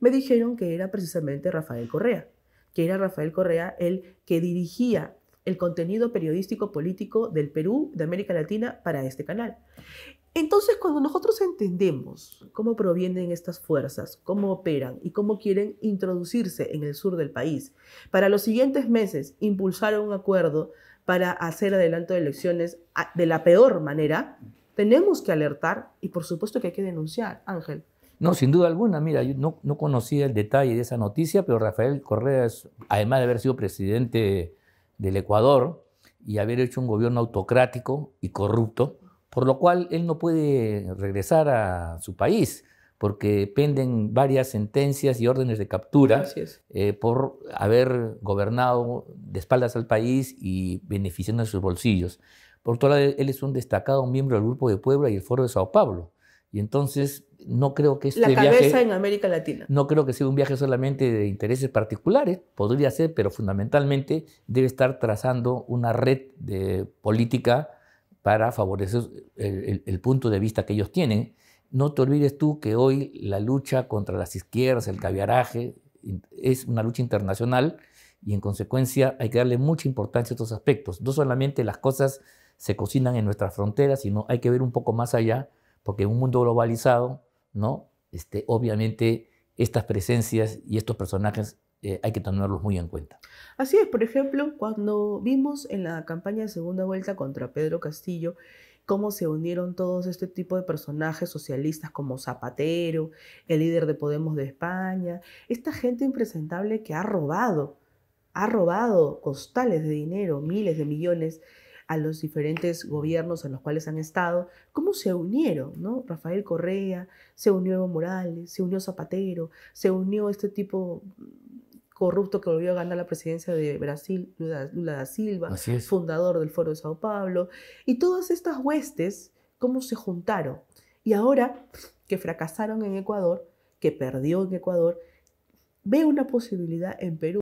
me dijeron que era precisamente Rafael Correa, que era Rafael Correa el que dirigía el contenido periodístico político del Perú, de América Latina, para este canal. Entonces, cuando nosotros entendemos cómo provienen estas fuerzas, cómo operan y cómo quieren introducirse en el sur del país, para los siguientes meses impulsar un acuerdo para hacer adelanto de elecciones ah, de la peor manera, tenemos que alertar y por supuesto que hay que denunciar, Ángel. No, sin duda alguna, mira, yo no, conocía el detalle de esa noticia, pero Rafael Correa, además de haber sido presidente del Ecuador y haber hecho un gobierno autocrático y corrupto, por lo cual él no puede regresar a su país porque penden varias sentencias y órdenes de captura eh, por haber gobernado de espaldas al país y beneficiando de sus bolsillos. Por otro lado, él es un destacado miembro del Grupo de Puebla y el Foro de Sao Paulo. Y entonces no creo que este viaje, en América Latina. No creo que sea un viaje solamente de intereses particulares, podría ser, pero fundamentalmente debe estar trazando una red de política para favorecer el, el punto de vista que ellos tienen. No te olvides tú que hoy la lucha contra las izquierdas, el caviaraje, es una lucha internacional y en consecuencia hay que darle mucha importancia a estos aspectos. No solamente las cosas se cocinan en nuestras fronteras, sino hay que ver un poco más allá porque en un mundo globalizado, ¿no? Este, obviamente estas presencias y estos personajes eh, hay que tenerlos muy en cuenta. Así es, por ejemplo, cuando vimos en la campaña de segunda vuelta contra Pedro Castillo, cómo se unieron todos este tipo de personajes socialistas como Zapatero, el líder de Podemos de España, esta gente impresentable que ha robado, ha robado costales de dinero, miles de millones a los diferentes gobiernos en los cuales han estado, cómo se unieron, ¿no? Rafael Correa, se unió Evo Morales, se unió Zapatero, se unió este tipo corrupto que volvió a ganar la presidencia de Brasil, Lula, da Silva, fundador del Foro de Sao Paulo, y todas estas huestes, cómo se juntaron. Y ahora que fracasaron en Ecuador, que perdió en Ecuador, ve una posibilidad en Perú.